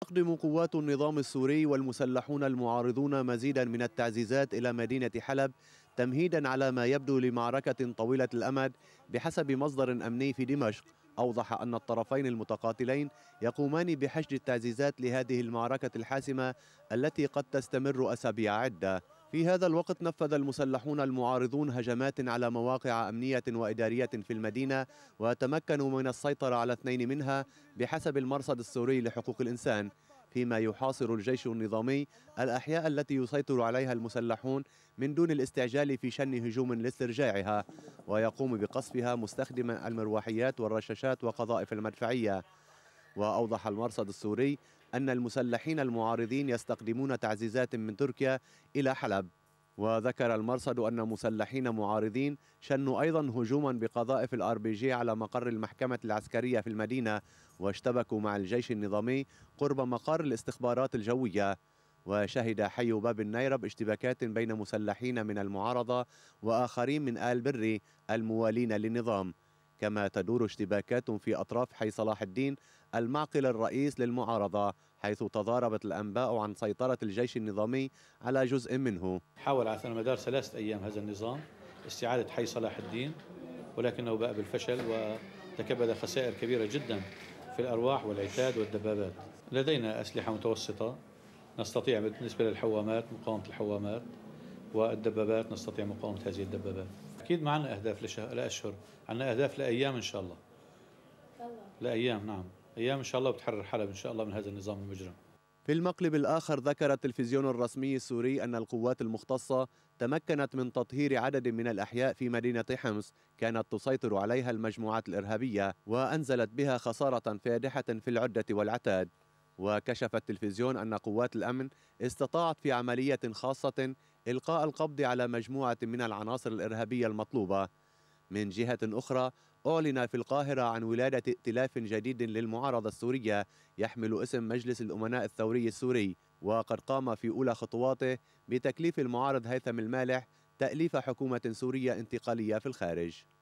تقدم قوات النظام السوري والمسلحون المعارضون مزيدا من التعزيزات إلى مدينة حلب تمهيدا على ما يبدو لمعركة طويلة الأمد بحسب مصدر أمني في دمشق أوضح أن الطرفين المتقاتلين يقومان بحشد التعزيزات لهذه المعركة الحاسمة التي قد تستمر أسابيع عدة في هذا الوقت نفذ المسلحون المعارضون هجمات على مواقع أمنية وإدارية في المدينة وتمكنوا من السيطرة على اثنين منها بحسب المرصد السوري لحقوق الإنسان فيما يحاصر الجيش النظامي الأحياء التي يسيطر عليها المسلحون من دون الاستعجال في شن هجوم لاسترجاعها ويقوم بقصفها مستخدما المروحيات والرشاشات وقذائف المدفعية وأوضح المرصد السوري أن المسلحين المعارضين يستقدمون تعزيزات من تركيا إلى حلب وذكر المرصد أن مسلحين معارضين شنوا أيضا هجوما بقذائف الار بي جي على مقر المحكمة العسكرية في المدينة واشتبكوا مع الجيش النظامي قرب مقر الاستخبارات الجوية وشهد حي باب النيرب اشتباكات بين مسلحين من المعارضة وآخرين من آل بري الموالين للنظام كما تدور اشتباكات في أطراف حي صلاح الدين المعقل الرئيس للمعارضة حيث تضاربت الأنباء عن سيطرة الجيش النظامي على جزء منه حاول على مدار ثلاثة أيام هذا النظام استعادة حي صلاح الدين ولكنه باء بالفشل وتكبد خسائر كبيرة جدا في الأرواح والعتاد والدبابات لدينا أسلحة متوسطة نستطيع بالنسبة للحوامات مقاومة الحوامات والدبابات نستطيع مقاومة هذه الدبابات اكيد ما عندنا اهداف لاشهر عندنا اهداف لايام ان شاء الله لايام نعم ايام ان شاء الله بتحرر حلب ان شاء الله من هذا النظام المجرم في المقلب الآخر ذكر التلفزيون الرسمي السوري أن القوات المختصة تمكنت من تطهير عدد من الأحياء في مدينة حمص كانت تسيطر عليها المجموعات الإرهابية وأنزلت بها خسارة فادحة في العدة والعتاد وكشف التلفزيون أن قوات الأمن استطاعت في عملية خاصة إلقاء القبض على مجموعة من العناصر الإرهابية المطلوبة من جهة أخرى أعلن في القاهرة عن ولادة ائتلاف جديد للمعارضة السورية يحمل اسم مجلس الأمناء الثوري السوري وقد قام في أولى خطواته بتكليف المعارض هيثم المالح تأليف حكومة سورية انتقالية في الخارج